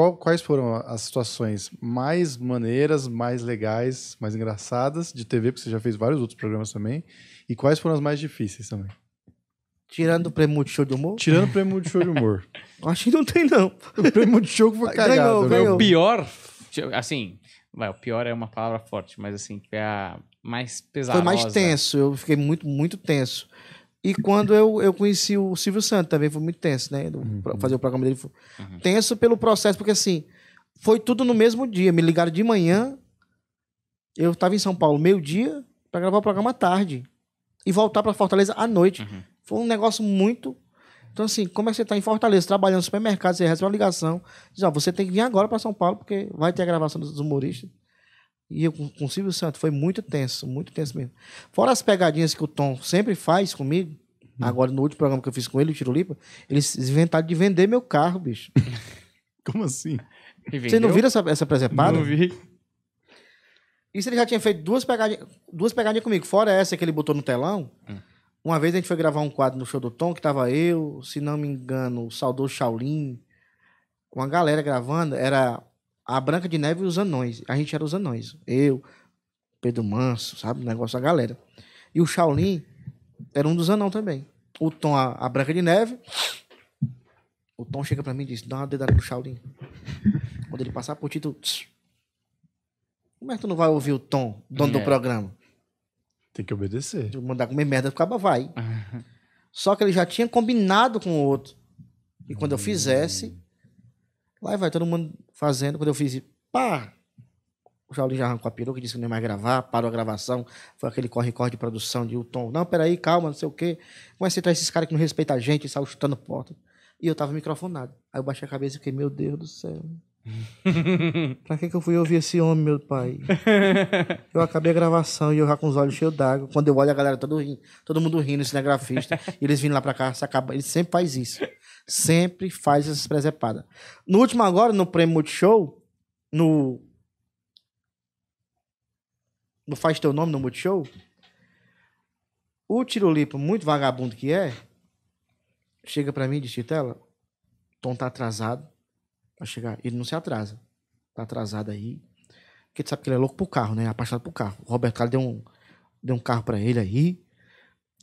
Qual, quais foram as situações mais maneiras, mais legais, mais engraçadas de TV, porque você já fez vários outros programas também, e quais foram as mais difíceis também? Tirando o prêmio de show de humor? Tirando o prêmio de show de humor. Acho que não tem, não. O prêmio de show que foi cagado. Né? O pior, assim, vai, o pior é uma palavra forte, mas assim, que é a mais pesada. Foi mais tenso, eu fiquei muito, muito tenso. E quando eu, eu conheci o Silvio Santos também, foi muito tenso, né? Uhum. Fazer o programa dele foi uhum. tenso pelo processo, porque assim, foi tudo no mesmo dia. Me ligaram de manhã, eu estava em São Paulo meio-dia, para gravar o programa à tarde. E voltar para Fortaleza à noite. Uhum. Foi um negócio muito. Então, assim, como é que você está em Fortaleza, trabalhando no supermercado, você recebe uma ligação, diz, ó, você tem que vir agora para São Paulo, porque vai ter a gravação dos humoristas. E eu com o Silvio Santos. Foi muito tenso, muito tenso mesmo. Fora as pegadinhas que o Tom sempre faz comigo. Hum. Agora, no último programa que eu fiz com ele, o Tirulipa, eles inventaram de vender meu carro, bicho. Como assim? Vocês não viram essa, essa presepada? Não vi. Isso ele já tinha feito duas pegadinhas, duas pegadinhas comigo. Fora essa que ele botou no telão. Hum. Uma vez a gente foi gravar um quadro no show do Tom, que tava eu, se não me engano, o saudoso Shaolin, com a galera gravando. Era a Branca de Neve e os anões. A gente era os anões. Eu, Pedro Manso, sabe? O negócio da galera. E o Shaolin era um dos anões também. O Tom, a, a Branca de Neve. O Tom chega pra mim e diz: dá uma dedada no Shaolin. Quando ele passar por ti, tu. Como é que tu não vai ouvir o Tom, dono é. do programa? Tem que obedecer. Tu mandar comer merda, o acaba vai. Só que ele já tinha combinado com o outro. E quando eu fizesse, Lá vai todo mundo fazendo. Quando eu fiz, pá! O Shaolin já arrancou a peruca, disse que não ia mais gravar, parou a gravação. Foi aquele corre-corre de produção de Tom. Não, peraí, calma, não sei o quê. Comecei a entrar esses caras que não respeitam a gente, saem chutando porta. E eu tava microfonado. Aí eu baixei a cabeça e fiquei, meu Deus do céu. pra que, que eu fui ouvir esse homem, meu pai? Eu acabei a gravação e eu já com os olhos cheios d'água. Quando eu olho, a galera todo rindo, todo mundo rindo, cinegrafista. E eles vindo lá pra cá, se acaba. Ele sempre faz isso sempre faz essas presepadas. No último agora, no Prêmio Multishow, no... No Faz Teu Nome, no Multishow, o Tirolipo, muito vagabundo que é, chega para mim e diz, Titela, Tom tá atrasado pra chegar. Ele não se atrasa. Tá atrasado aí. Porque tu sabe que ele é louco pro carro, né? É apaixonado pro carro. O Roberto Carlos deu um, deu um carro para ele aí.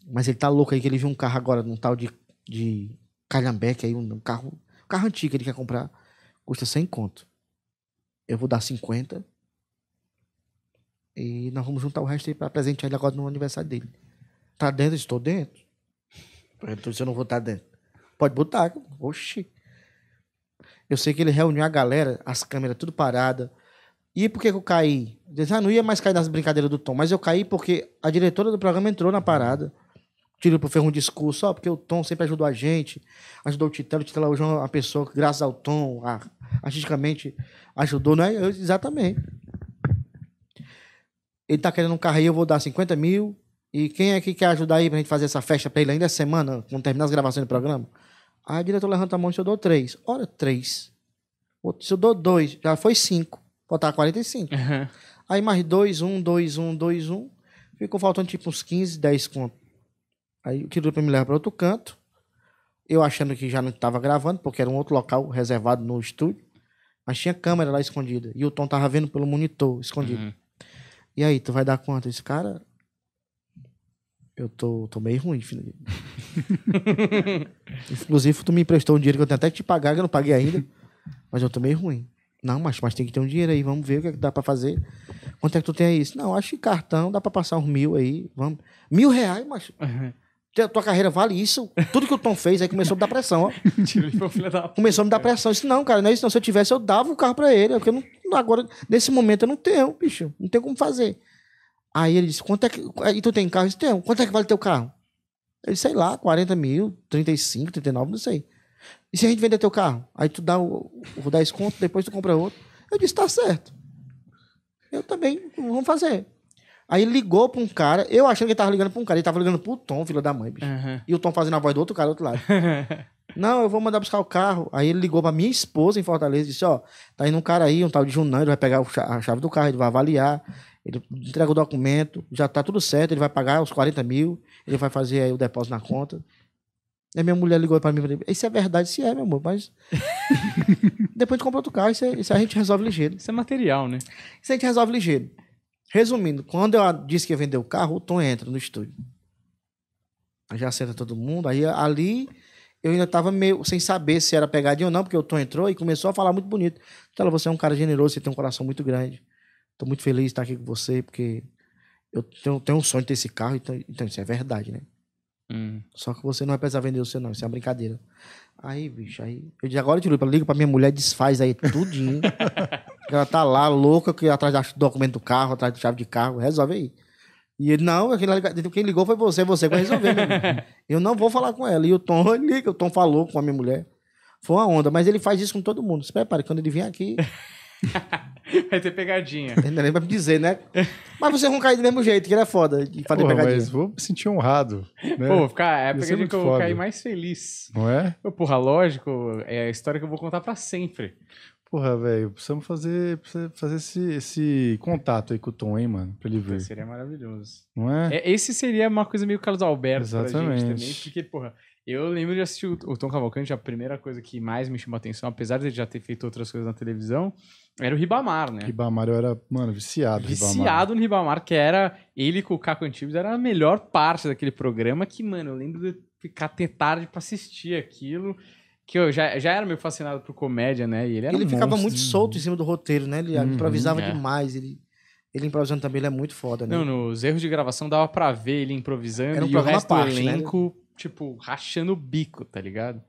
Mas ele tá louco aí que ele viu um carro agora num tal de, de calhambeque aí, um carro, um carro antigo que ele quer comprar, custa 100 conto. Eu vou dar 50 e nós vamos juntar o resto aí para presentear ele agora no aniversário dele. Tá dentro? Estou dentro. Então se eu não vou estar dentro. Pode botar. Oxi. Eu sei que ele reuniu a galera, as câmeras tudo parada. E por que, eu caí? Eu disse, ah, não ia mais cair nas brincadeiras do Tom, mas eu caí porque a diretora do programa entrou na parada. Tiro pro Ferro um discurso, ó, porque o Tom sempre ajudou a gente, ajudou o Titelo, o Titelo hoje é uma pessoa que, graças ao Tom, a, artisticamente ajudou, não é? Eu, exatamente. Ele tá querendo um carro aí, eu vou dar 50 mil. E quem é que quer ajudar aí pra gente fazer essa festa pra ele ainda essa semana, quando terminar as gravações do programa? Aí ah, o diretor levanta a mão e eu dou três. Ora, três. Se eu dou dois, já foi cinco. Faltava 45. Uhum. Aí mais dois, um, dois, um, dois, um. Ficou faltando tipo uns 15, 10 contos. Aí o Kirupa me leva para outro canto. Eu achando que já não estava gravando, porque era um outro local reservado no estúdio. Mas tinha câmera lá escondida. E o Tom tava vendo pelo monitor escondido. Uhum. E aí, tu vai dar conta? Esse cara. Eu tô, tô meio ruim, filho. Inclusive, tu me emprestou um dinheiro que eu tenho até que te pagar, que eu não paguei ainda. Mas eu tô meio ruim. Não, mas, mas tem que ter um dinheiro aí, vamos ver o que, é que dá para fazer. Quanto é que tu tem aí? Não, acho que cartão dá para passar uns mil aí. Vamos. Mil reais, mas. Uhum tua carreira vale isso. Tudo que o Tom fez, aí começou a me dar pressão, ó. começou a me dar pressão. Isso não, cara, não é isso não. Se eu tivesse, eu dava o carro pra ele. Porque eu não, agora, nesse momento, eu não tenho, bicho. Não tenho como fazer. Aí ele disse, quanto é que... É, e tu tem carro? Eu disse, tenho. Quanto é que vale teu carro? Ele, sei lá, 40 mil, 35, 39, não sei. E se a gente vender teu carro? Aí tu dá o, o 10 conto, depois tu compra outro. Eu disse, tá certo. Eu também, vamos fazer. Aí ligou pra um cara, eu achando que ele tava ligando pra um cara, ele tava ligando pro Tom, filho da mãe, bicho. Uhum. E o Tom fazendo a voz do outro cara do outro lado. Não, eu vou mandar buscar o carro. Aí ele ligou pra minha esposa em Fortaleza e disse: Ó, tá indo um cara aí, um tal de Junão, ele vai pegar a chave do carro, ele vai avaliar, ele entrega o documento, já tá tudo certo, ele vai pagar os 40 mil, ele vai fazer aí o depósito na conta. Aí minha mulher ligou pra mim e falou: Isso é verdade, se é, meu amor, mas. Depois a gente compra outro carro, isso, é, isso é, a gente resolve ligeiro. Isso é material, né? Isso a gente resolve ligeiro. Resumindo, quando eu disse que ia vender o carro, o Tom entra no estúdio. Aí já senta todo mundo. Aí ali eu ainda estava meio sem saber se era pegadinha ou não, porque o Tom entrou e começou a falar muito bonito. Tela, você é um cara generoso, você tem um coração muito grande. Estou muito feliz de estar aqui com você, porque eu tenho, tenho um sonho de ter esse carro, então, então isso é verdade, né? Hum. Só que você não vai precisar vender o seu, não. Isso é uma brincadeira. Aí, bicho, aí. Eu disse, agora eu te ligo, liga pra minha mulher, desfaz aí tudinho. Ela tá lá, louca, que atrás do documento do carro, atrás da chave de carro, resolve aí. E ele, não, quem ligou foi você, você vai resolver, meu Eu não vou falar com ela. E o Tom liga, o Tom falou com a minha mulher. Foi uma onda, mas ele faz isso com todo mundo. Se prepare, quando ele vem aqui. vai ter pegadinha. Ainda é nem vai me dizer, né? Mas vocês vão cair do mesmo jeito, que ele é foda de fazer Porra, pegadinha. Mas vou me sentir honrado. Né? Pô, ficar, é a pegadinha que eu vou cair mais feliz. Não é? Porra, lógico, é a história que eu vou contar pra sempre. Porra, velho, precisamos fazer, precisamos fazer esse, esse contato aí com o Tom, hein, mano, pra ele ver. Seria maravilhoso. Não é? é esse seria uma coisa meio Carlos Alberto Exatamente. pra gente também, porque, porra, eu lembro de assistir o, Tom Cavalcante, a primeira coisa que mais me chamou a atenção, apesar de ele já ter feito outras coisas na televisão, era o Ribamar, né? Ribamar, eu era, mano, viciado. Viciado Ribamar. no Ribamar, que era ele com o Caco Antibes, era a melhor parte daquele programa que, mano, eu lembro de ficar até tarde pra assistir aquilo que eu já, já era meio fascinado por comédia, né? E ele era Ele um ficava monstro, muito né? solto em cima do roteiro, né? Ele uhum, improvisava é. demais, ele ele improvisando também, ele é muito foda, né? Não, nos erros de gravação dava para ver ele improvisando um e o resto parte, do né? elenco, né? tipo, rachando o bico, tá ligado?